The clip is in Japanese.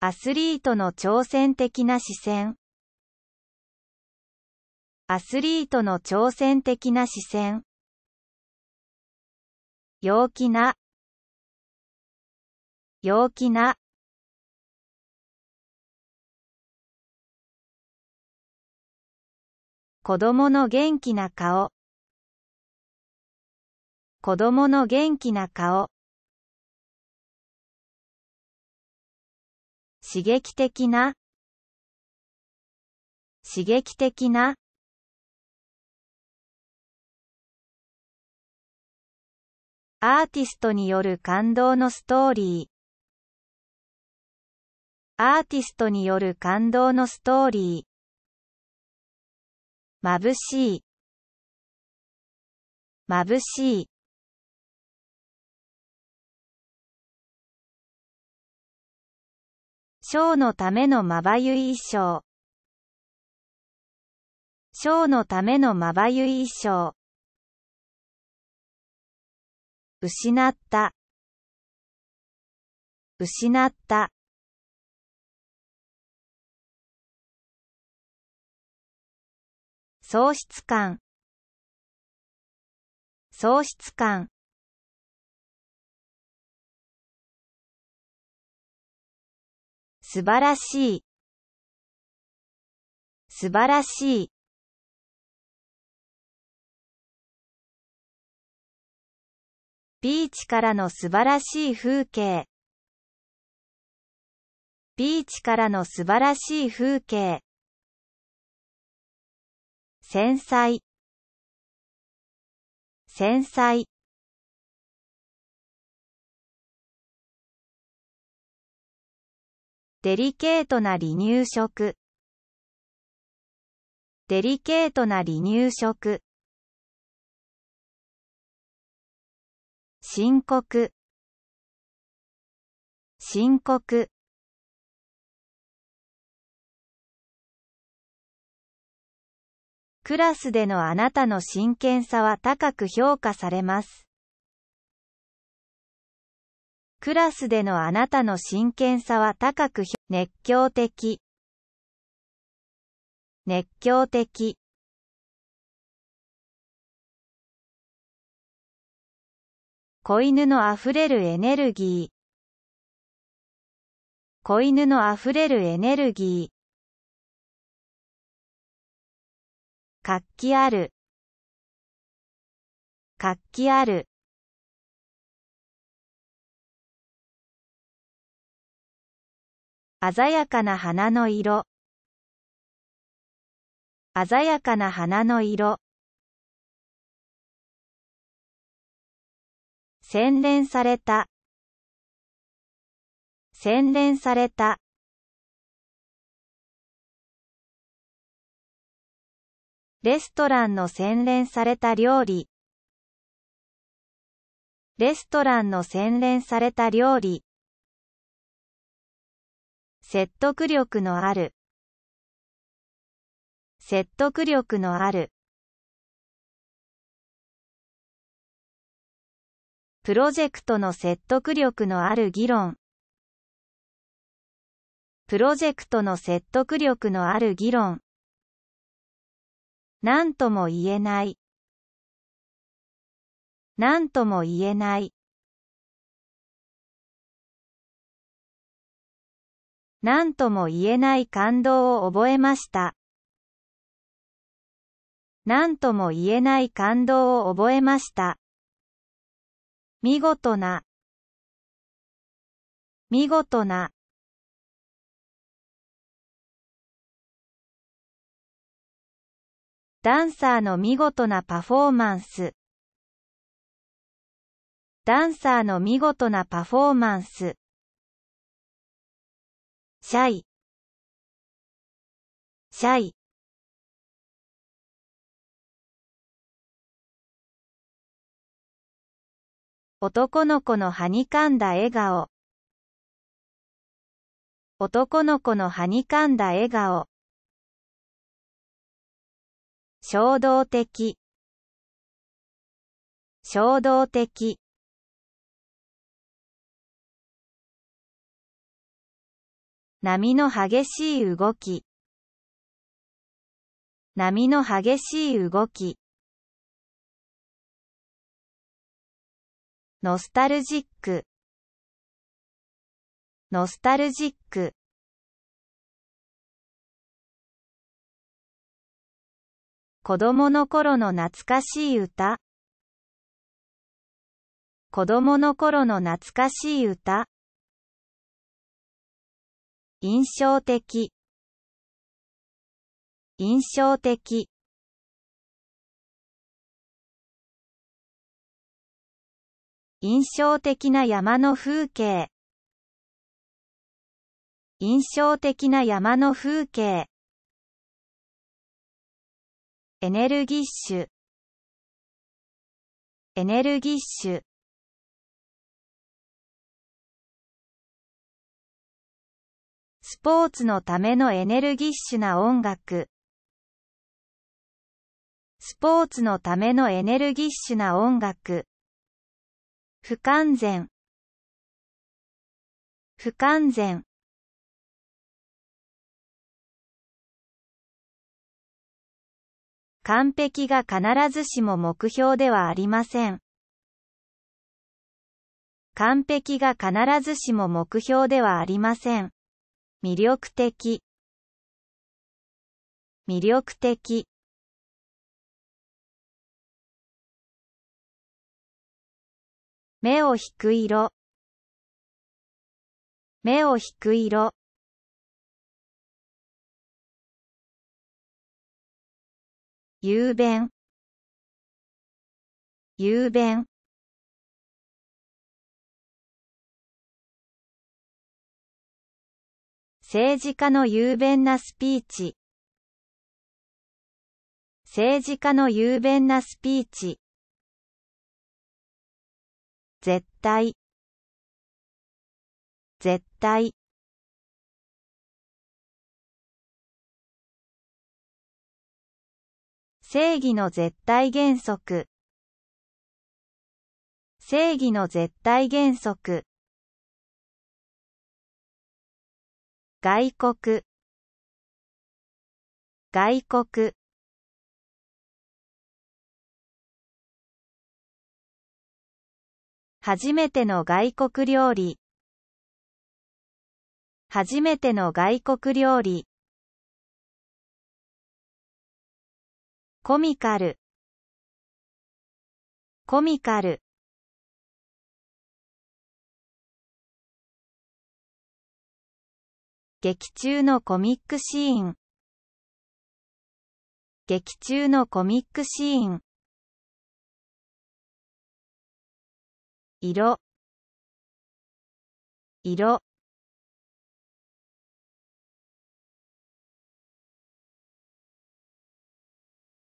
アスリートの挑戦的な視線アスリートの挑戦的な視線陽気な陽気な子供の元気な顔子供の元気な顔刺激的な刺激的なアーティストによる感動のストーリーアーティストによる感動のストーリー眩しい眩しい章のためのまばゆい衣装章のためのまばゆい衣装失った失った喪失感喪失感素晴らしい素晴らしいビーチからの素晴らしい風景ビーチからの素晴らしい風景繊細繊細デリケートな離乳食デリケートな離乳食深刻深刻クラスでのあなたの真剣さは高く評価されます。クラスでのあなたの真剣さは高く評価されます。熱狂的熱狂的子犬のあふれるエネルギー子犬のあふれるエネルギー活気ある活気ある鮮やかな花の色鮮やかな花の色洗練された洗練されたレストランの洗練された料理レストランの洗練された料理説得力のある説得力のあるプロジェクトの説得力のある議論プロジェクトの説得力のある議論何とも言えない何とも言えない何とも言えない感動を覚えました。何とも言えない感動を覚えました。見事な、見事な、ダンサーの見事なパフォーマンス。ダンサーの見事なパフォーマンス。シャイシャイ男の子のはにかんだ笑顔男の子のはにかんだ笑顔衝動的衝動的波の激しい動き波の激しい動きノスタルジックノスタルジック子供の頃の懐かしい歌子供の頃の懐かしい歌印象的印象的印象的な山の風景印象的な山の風景エネルギッシュエネルギッシュスポーツのためのエネルギッシュな音楽。スポーツのためのエネルギッシュな音楽。不完全。不完全。完璧が必ずしも目標ではありません。完璧が必ずしも目標ではありません。魅力的魅力的目を引く色目を引く色雄弁雄弁政治家の雄弁なスピーチ政治家の雄弁なスピーチ絶対絶対正義の絶対原則正義の絶対原則外国外国初めての外国料理初めての外国料理コミカルコミカル劇中のコミックシーン劇中のコミックシーン色色